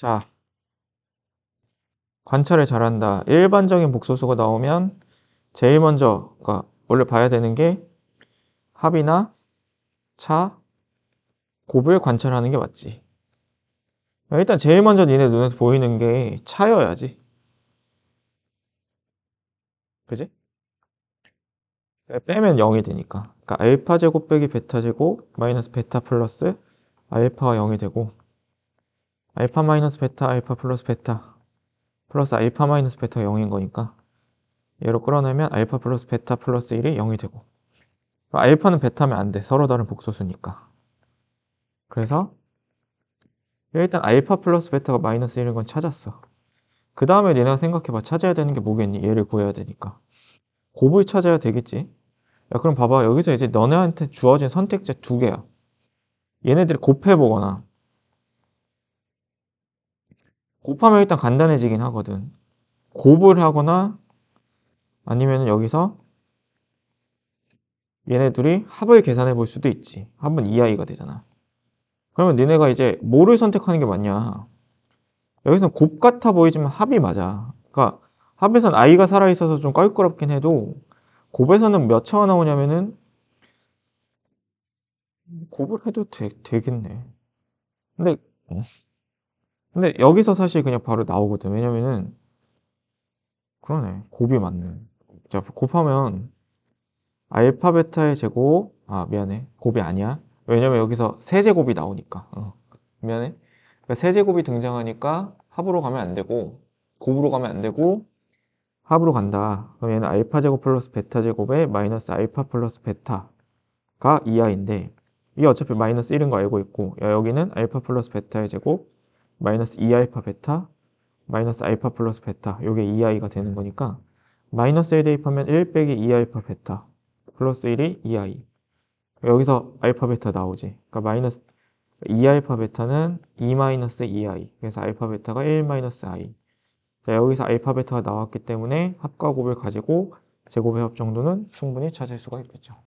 자, 관찰을 잘한다. 일반적인 복소수가 나오면 제일 먼저 그러니까 원래 봐야 되는 게 합이나 차, 곱을 관찰하는 게 맞지. 일단 제일 먼저 니네 눈에 보이는 게 차여야지. 그지? 그러니까 빼면 0이 되니까. 그러니까 알파 제곱 빼기 베타 제곱 마이너스 베타 플러스 알파가 0이 되고 알파 마이너스 베타 알파 플러스 베타 플러스 알파 마이너스 베타 0인 거니까 얘로 끌어내면 알파 플러스 베타 플러스 1이 0이 되고 알파는 베타면 안 돼. 서로 다른 복소수니까. 그래서 일단 알파 플러스 베타가 마이너스 1인 건 찾았어. 그 다음에 내가 생각해봐. 찾아야 되는 게 뭐겠니? 얘를 구해야 되니까. 곱을 찾아야 되겠지? 야 그럼 봐봐. 여기서 이제 너네한테 주어진 선택지 두 개야. 얘네들이 곱해보거나 곱하면 일단 간단해지긴 하거든. 곱을 하거나 아니면 여기서 얘네 둘이 합을 계산해 볼 수도 있지. 합은 2i가 되잖아. 그러면 니네가 이제 뭐를 선택하는 게 맞냐. 여기서는 곱 같아 보이지만 합이 맞아. 그러니까 합에선 i가 살아있어서 좀 껄끄럽긴 해도 곱에서는 몇 차가 나오냐면은 곱을 해도 되, 되겠네. 근데 어? 근데 여기서 사실 그냥 바로 나오거든. 왜냐면은, 그러네. 곱이 맞는 자, 곱하면, 알파 베타의 제곱, 아, 미안해. 곱이 아니야. 왜냐면 여기서 세제곱이 나오니까. 어. 미안해. 그러니까 세제곱이 등장하니까 합으로 가면 안 되고, 곱으로 가면 안 되고, 합으로 간다. 그럼 얘는 알파 제곱 플러스 베타 제곱에 마이너스 알파 플러스 베타가 이하인데, 이게 어차피 마이너스 1인 거 알고 있고, 여기는 알파 플러스 베타의 제곱, 마이너스 2알파 베타 마이너스 알파 플러스 베타 요게 2i가 되는 거니까 마이너스 1 대입하면 1 빼기 2알파 베타 플러스 1이 2i 여기서 알파 베타 나오지 그러니까 마이너스 2알파 베타는 2 마이너스 2i 그래서 알파 베타가 1 마이너스 i 자 여기서 알파 베타가 나왔기 때문에 합과 곱을 가지고 제곱의 합정도는 충분히 찾을 수가 있겠죠